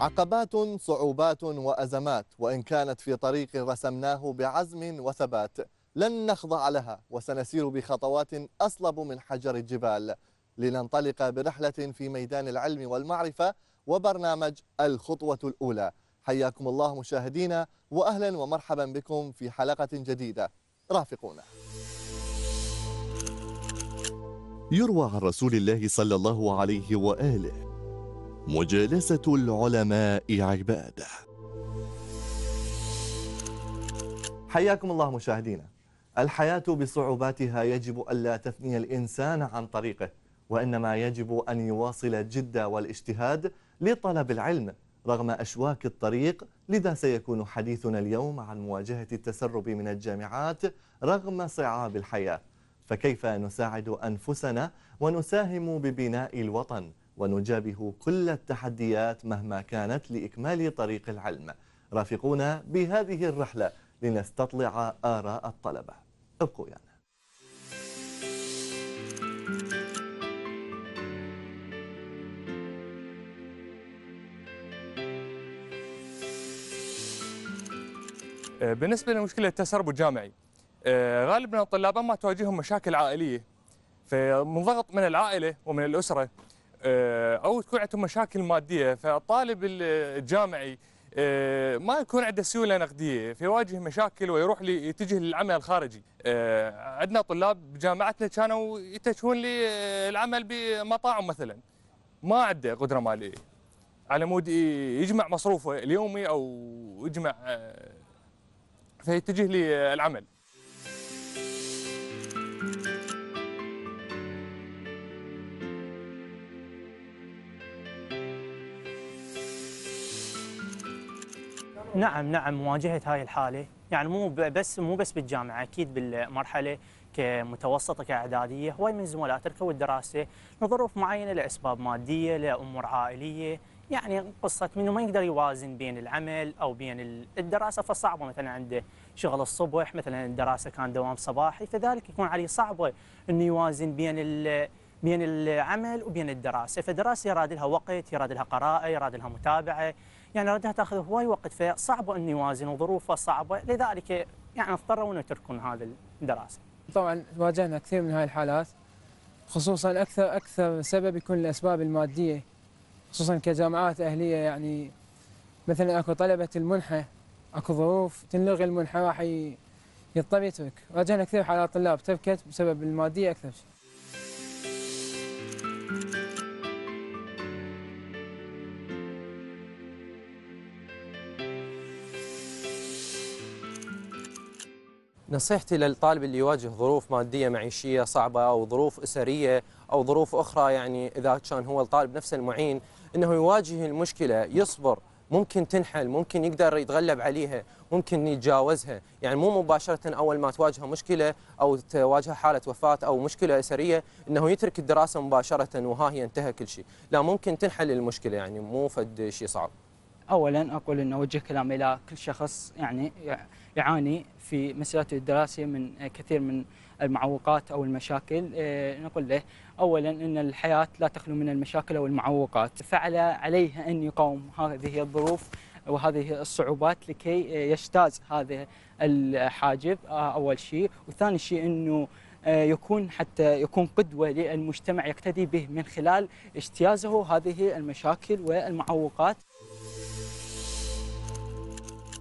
عقبات صعوبات وأزمات وإن كانت في طريق رسمناه بعزم وثبات لن نخضع لها وسنسير بخطوات أصلب من حجر الجبال لننطلق برحلة في ميدان العلم والمعرفة وبرنامج الخطوة الأولى حياكم الله مشاهدينا وأهلا ومرحبا بكم في حلقة جديدة رافقونا يروى عن رسول الله صلى الله عليه وآله مجالسة العلماء عبادة حياكم الله مشاهدينا الحياة بصعوباتها يجب ألا تثني الإنسان عن طريقه وإنما يجب أن يواصل الجد والاجتهاد لطلب العلم رغم أشواك الطريق لذا سيكون حديثنا اليوم عن مواجهة التسرب من الجامعات رغم صعاب الحياة فكيف نساعد أنفسنا ونساهم ببناء الوطن ونجابه كل التحديات مهما كانت لإكمال طريق العلم رافقونا بهذه الرحلة لنستطلع آراء الطلبة ابقوا يعني بالنسبة لمشكلة التسرب الجامعي آه، غالبا الطلاب أما تواجههم مشاكل عائلية فمن ضغط من العائلة ومن الأسرة آه، او تكون عندهم مشاكل ماديه فالطالب الجامعي آه، ما يكون عنده سيوله نقديه فيواجه مشاكل ويروح يتجه للعمل الخارجي آه، عندنا طلاب بجامعتنا كانوا يتجهون للعمل بمطاعم مثلا ما عنده قدره ماليه على مود يجمع مصروفه اليومي او يجمع فيتجه للعمل نعم نعم مواجهه هاي الحاله يعني مو بس مو بس بالجامعه اكيد بالمرحله كمتوسطه كاعداديه هواي من زملاء تركوا الدراسه لظروف معينه لاسباب ماديه لامور عائليه يعني قصة منه ما يقدر يوازن بين العمل أو بين الدراسة فصعبة مثلا عنده شغل الصبح مثلا الدراسة كان دوام صباحي فذلك يكون عليه صعبة أنه يوازن بين بين العمل وبين الدراسه، فالدراسه يراد لها وقت، يراد لها قراءه، يراد لها متابعه، يعني يراد تاخذ هواي وقت فصعب ان يوازن وظروفه صعبه، لذلك يعني اضطروا انه يتركون هذه الدراسه. طبعا واجهنا كثير من هاي الحالات خصوصا اكثر اكثر سبب يكون الاسباب الماديه خصوصا كجامعات اهليه يعني مثلا اكو طلبه المنحه اكو ظروف تنلغي المنحه راح يضطر يترك واجهنا كثير حالات طلاب تركت بسبب الماديه اكثر شيء نصيحتي للطالب اللي يواجه ظروف مادية معيشية صعبة أو ظروف أسرية أو ظروف أخرى يعني إذا كان هو الطالب نفسه المعين أنه يواجه المشكلة يصبر ممكن تنحل ممكن يقدر يتغلب عليها ممكن يتجاوزها يعني مو مباشرة أول ما تواجهه مشكلة أو تواجهه حالة وفاة أو مشكلة أسرية أنه يترك الدراسة مباشرة وها هي انتهى كل شيء لا ممكن تنحل المشكلة يعني مو فد شيء صعب اولا اقول ان اوجه كلام الى كل شخص يعني يعاني في مسيرته الدراسيه من كثير من المعوقات او المشاكل آه، نقول له اولا ان الحياه لا تخلو من المشاكل او المعوقات فعلى عليه ان يقاوم هذه الظروف وهذه الصعوبات لكي آه، يجتاز هذا الحاجب آه، اول شيء وثاني شيء انه يكون حتى يكون قدوة للمجتمع يقتدي به من خلال اجتيازه هذه المشاكل والمعوقات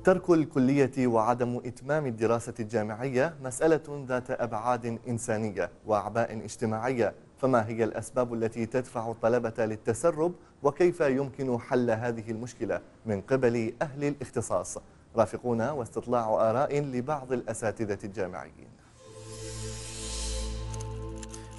ترك الكلية وعدم إتمام الدراسة الجامعية مسألة ذات أبعاد إنسانية وأعباء اجتماعية فما هي الأسباب التي تدفع الطلبة للتسرب وكيف يمكن حل هذه المشكلة من قبل أهل الاختصاص رافقونا واستطلاع آراء لبعض الأساتذة الجامعيين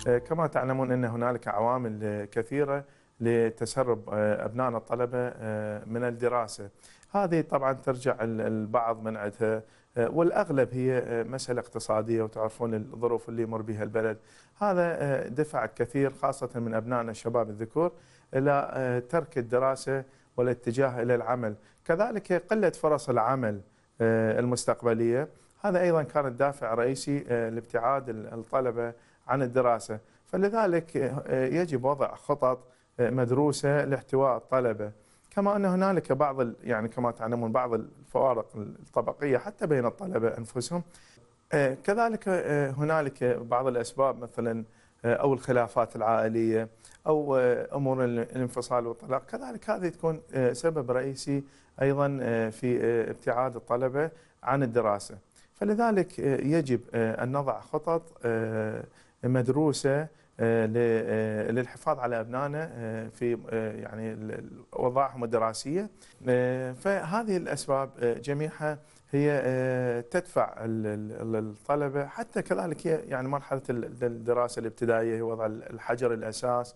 آه، كما تعلمون أن هنالك عوامل كثيرة لتسرب آه، ابنائنا الطلبه آه، من الدراسه. هذه طبعا ترجع البعض منعتها آه، والاغلب هي مساله اقتصاديه وتعرفون الظروف اللي يمر بها البلد. هذا دفع كثير خاصه من ابنائنا الشباب الذكور الى ترك الدراسه والاتجاه الى العمل، كذلك قله فرص العمل المستقبليه، هذا ايضا كان الدافع الرئيسي لابتعاد الطلبه عن الدراسه، فلذلك يجب وضع خطط مدروسه لاحتواء الطلبه كما ان هنالك بعض يعني كما تعلمون بعض الفوارق الطبقيه حتى بين الطلبه انفسهم آه، كذلك آه، هنالك بعض الاسباب مثلا آه، او الخلافات العائليه او امور الانفصال والطلاق كذلك هذه تكون سبب رئيسي ايضا في ابتعاد الطلبه عن الدراسه فلذلك يجب ان نضع خطط مدروسه آه، آه، للحفاظ على ابنائنا آه، في يعني اوضاعهم الدراسيه فهذه الاسباب جميعها هي تدفع الطلبه حتى كذلك هي يعني مرحله الدراسه الابتدائيه هي وضع الحجر الاساس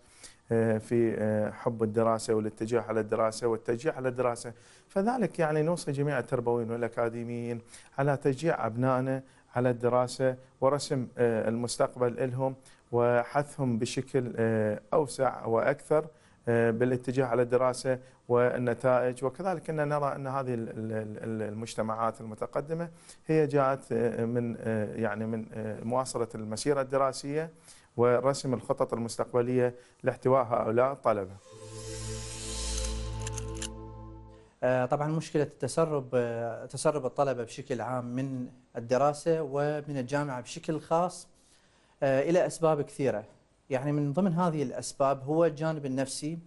في حب الدراسه والاتجاه على الدراسه والتشجيع على الدراسه فذلك يعني نوصي جميع التربويين والاكاديميين على تشجيع ابنائنا على الدراسه ورسم المستقبل لهم وحثهم بشكل آه، أوسع وأكثر آه، بالاتجاه على الدراسة والنتائج وكذلك أن نرى أن هذه المجتمعات المتقدمة هي جاءت آه، من يعني من مواصلة المسيرة الدراسية ورسم الخطط المستقبلية لاحتواء هؤلاء الطلبة طبعا مشكلة التسرب تسرب الطلبة بشكل عام من الدراسة ومن الجامعة بشكل خاص آه، إلى أسباب كثيرة يعني من ضمن هذه الأسباب هو الجانب النفسي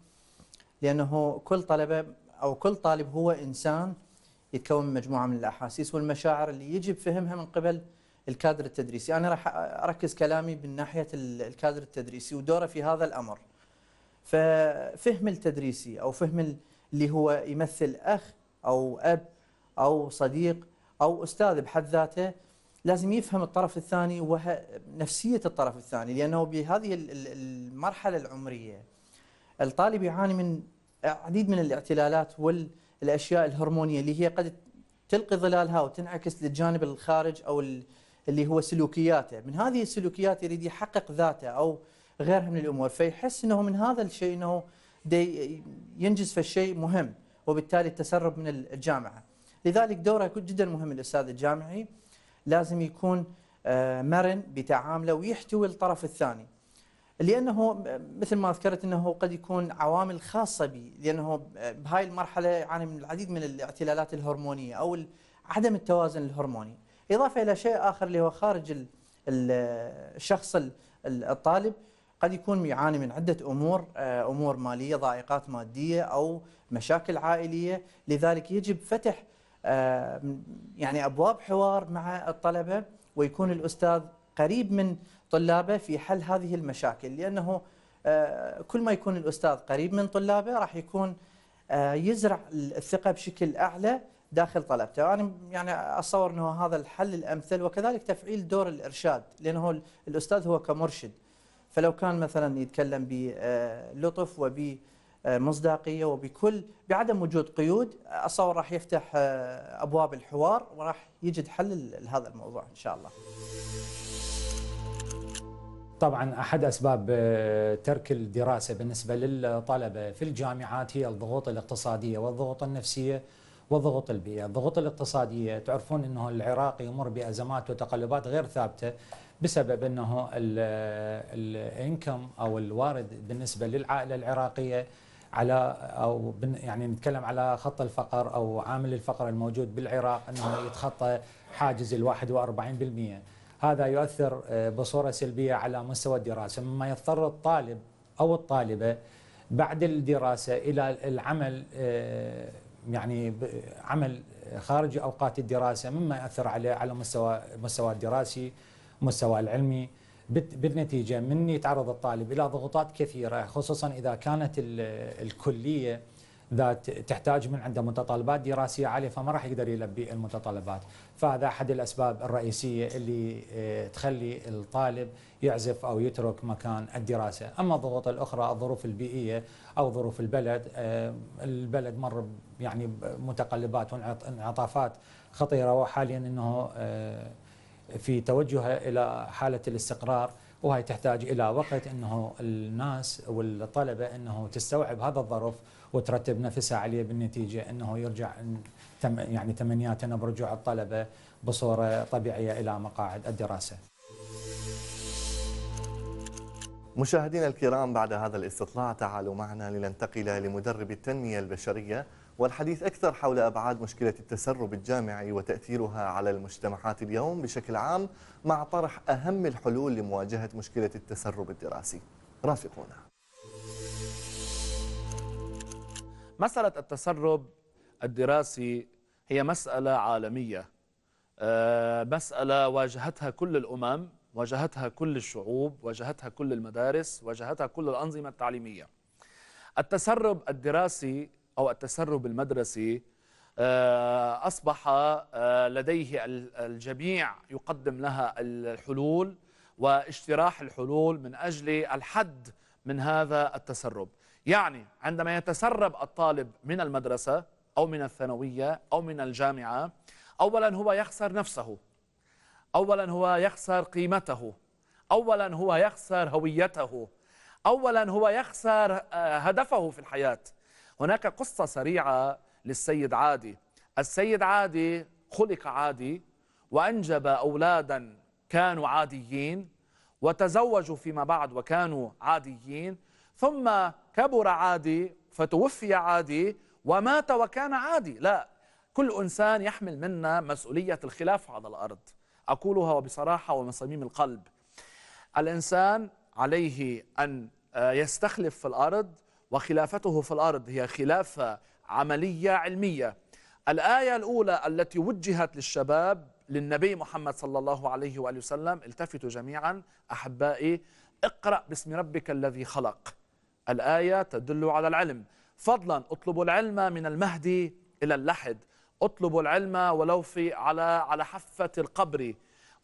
لأنه كل طلبة أو كل طالب هو إنسان يتكون من مجموعة من الأحاسيس والمشاعر اللي يجب فهمها من قبل الكادر التدريسي أنا راح أركز كلامي من ناحية الكادر التدريسي ودوره في هذا الأمر ففهم التدريسي أو فهم اللي هو يمثل أخ أو أب أو صديق أو أستاذ بحد ذاته لازم يفهم الطرف الثاني ونفسيه الطرف الثاني لانه بهذه المرحله العمريه الطالب يعاني من عديد من الاعتلالات والاشياء الهرمونيه اللي هي قد تلقي ظلالها وتنعكس للجانب الخارج او اللي هو سلوكياته من هذه السلوكيات يريد يحقق ذاته او غيرها من الامور فيحس انه من هذا الشيء انه ينجز في الشيء مهم وبالتالي التسرب من الجامعه لذلك دوره جدا مهم الاستاذ الجامعي لازم يكون آه، مرن بتعامله ويحتوي الطرف الثاني لانه آه، مثل ما ذكرت انه قد يكون عوامل خاصه به لانه آه، بهاي المرحله يعاني من العديد من الاعتلالات الهرمونيه او عدم التوازن الهرموني اضافه الى شيء اخر اللي هو خارج الشخص الطالب قد يكون يعاني من عده امور امور ماليه ضائقات ماديه او مشاكل عائليه لذلك يجب فتح آه، يعني ابواب حوار مع الطلبه ويكون الاستاذ قريب من طلابه في حل هذه المشاكل لانه آه، كل ما يكون الاستاذ قريب من طلابه راح يكون آه، يزرع الثقه بشكل اعلى داخل طلبته انا يعني اتصور انه هذا الحل الامثل وكذلك تفعيل دور الارشاد لانه الاستاذ هو كمرشد فلو كان مثلا يتكلم بلطف وب آه، مصداقيه وبكل بعدم وجود قيود اصور راح يفتح آه، ابواب الحوار وراح يجد حل لهذا الموضوع ان شاء الله. طبعا احد اسباب آه، ترك الدراسه بالنسبه للطلبه في الجامعات هي الضغوط الاقتصاديه والضغوط النفسيه والضغوط البيئيه، الضغوط الاقتصاديه تعرفون انه العراق يمر بازمات وتقلبات غير ثابته بسبب انه الانكم او الوارد بالنسبه للعائله العراقيه على او يعني نتكلم على خط الفقر او عامل الفقر الموجود بالعراق انه يتخطى حاجز ال 41% هذا يؤثر آه، بصوره سلبيه على مستوى الدراسه مما يضطر الطالب او الطالبه بعد الدراسه الى العمل آه، يعني عمل خارج اوقات الدراسه مما يؤثر عليه على مستوى مستوى الدراسي مستوى العلمي بالنتيجة من يتعرض الطالب إلى ضغوطات كثيرة خصوصا إذا كانت الكلية ذات تحتاج من عنده متطلبات دراسية عالية فما راح يقدر يلبي المتطلبات فهذا أحد الأسباب الرئيسية اللي آه، تخلي الطالب يعزف أو يترك مكان الدراسة أما الضغوط الأخرى الظروف البيئية أو ظروف البلد آه، البلد مر يعني متقلبات وانعطافات خطيرة وحاليا أنه آه، في توجهها الى حاله الاستقرار وهي تحتاج الى وقت انه الناس والطلبه انه تستوعب هذا الظرف وترتب نفسها عليه بالنتيجه انه يرجع يعني تمنياتنا برجوع الطلبه بصوره طبيعيه الى مقاعد الدراسه. مشاهدينا الكرام بعد هذا الاستطلاع تعالوا معنا لننتقل لمدرب التنمية البشرية والحديث أكثر حول أبعاد مشكلة التسرب الجامعي وتأثيرها على المجتمعات اليوم بشكل عام مع طرح أهم الحلول لمواجهة مشكلة التسرب الدراسي رافقونا مسألة التسرب الدراسي هي مسألة عالمية آه، مسألة واجهتها كل الأمم واجهتها كل الشعوب واجهتها كل المدارس واجهتها كل الأنظمة التعليمية التسرب الدراسي أو التسرب المدرسي آه، أصبح آه، لديه الجميع يقدم لها الحلول واجتراح الحلول من أجل الحد من هذا التسرب يعني عندما يتسرب الطالب من المدرسة أو من الثانوية أو من الجامعة أولا هو يخسر نفسه أولا هو يخسر قيمته أولا هو يخسر هويته أولا هو يخسر آه، هدفه في الحياة هناك قصة سريعة للسيد عادي السيد عادي خلق عادي وأنجب أولادا كانوا عاديين وتزوجوا فيما بعد وكانوا عاديين ثم كبر عادي فتوفي عادي ومات وكان عادي لا كل إنسان يحمل منا مسؤولية الخلاف على الأرض أقولها وبصراحة ومن صميم القلب الإنسان عليه أن آه، يستخلف في الأرض وخلافته في الأرض هي خلافة عملية علمية الآية الأولى التي وجهت للشباب للنبي محمد صلى الله عليه وآله وسلم التفتوا جميعا أحبائي اقرأ باسم ربك الذي خلق الآية تدل على العلم فضلا اطلبوا العلم من المهدي إلى اللحد اطلبوا العلم ولو في على على حفة القبر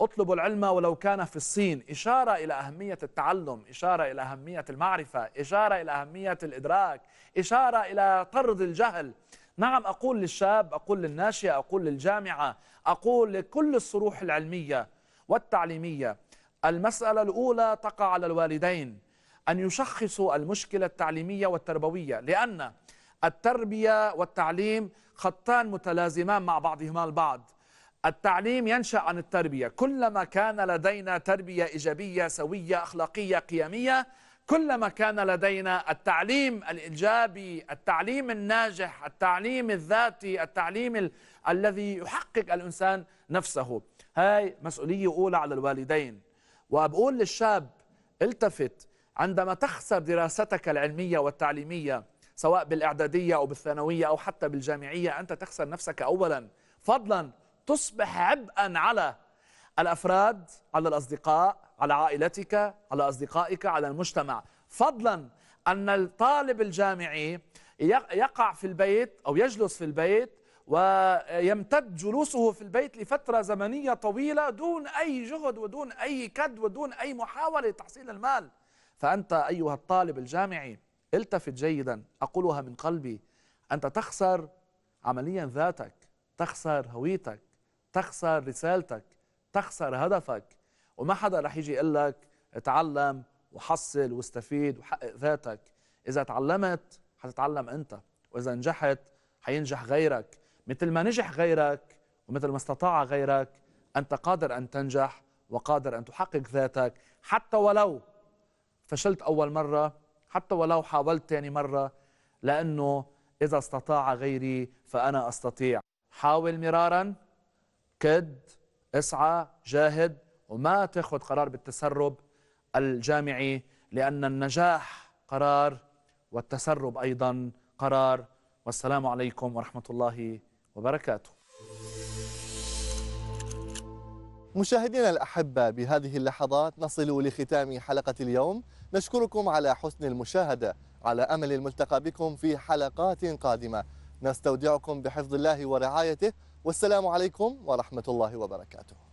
اطلبوا العلم ولو كان في الصين إشارة إلى أهمية التعلم إشارة إلى أهمية المعرفة إشارة إلى أهمية الإدراك إشارة إلى طرد الجهل نعم أقول للشاب أقول للناشئة أقول للجامعة أقول لكل الصروح العلمية والتعليمية المسألة الأولى تقع على الوالدين أن يشخصوا المشكلة التعليمية والتربوية لأن التربية والتعليم خطان متلازمان مع بعضهما البعض التعليم ينشأ عن التربية كلما كان لدينا تربية إيجابية سوية أخلاقية قيمية كلما كان لدينا التعليم الإيجابي التعليم الناجح التعليم الذاتي التعليم ال الذي يحقق الإنسان نفسه هاي مسؤولية أولى على الوالدين وبقول للشاب التفت عندما تخسر دراستك العلمية والتعليمية سواء بالإعدادية أو بالثانوية أو حتى بالجامعية أنت تخسر نفسك أولا فضلا تصبح عبئا على الأفراد على الأصدقاء على عائلتك على أصدقائك على المجتمع فضلا أن الطالب الجامعي يقع في البيت أو يجلس في البيت ويمتد جلوسه في البيت لفترة زمنية طويلة دون أي جهد ودون أي كد ودون أي محاولة لتحصيل المال فأنت أيها الطالب الجامعي التفت جيدا أقولها من قلبي أنت تخسر عمليا ذاتك تخسر هويتك تخسر رسالتك تخسر هدفك وما حدا رح يجي يقول لك اتعلم وحصل واستفيد وحقق ذاتك إذا تعلمت حتتعلم أنت وإذا نجحت حينجح غيرك مثل ما نجح غيرك ومثل ما استطاع غيرك أنت قادر أن تنجح وقادر أن تحقق ذاتك حتى ولو فشلت أول مرة حتى ولو حاولت ثاني يعني مرة لأنه إذا استطاع غيري فأنا أستطيع حاول مرارا كد اسعى جاهد وما تاخذ قرار بالتسرب الجامعي لأن النجاح قرار والتسرب أيضا قرار والسلام عليكم ورحمة الله وبركاته مشاهدينا الأحبة بهذه اللحظات نصل لختام حلقة اليوم نشكركم على حسن المشاهدة على أمل الملتقى بكم في حلقات قادمة نستودعكم بحفظ الله ورعايته والسلام عليكم ورحمة الله وبركاته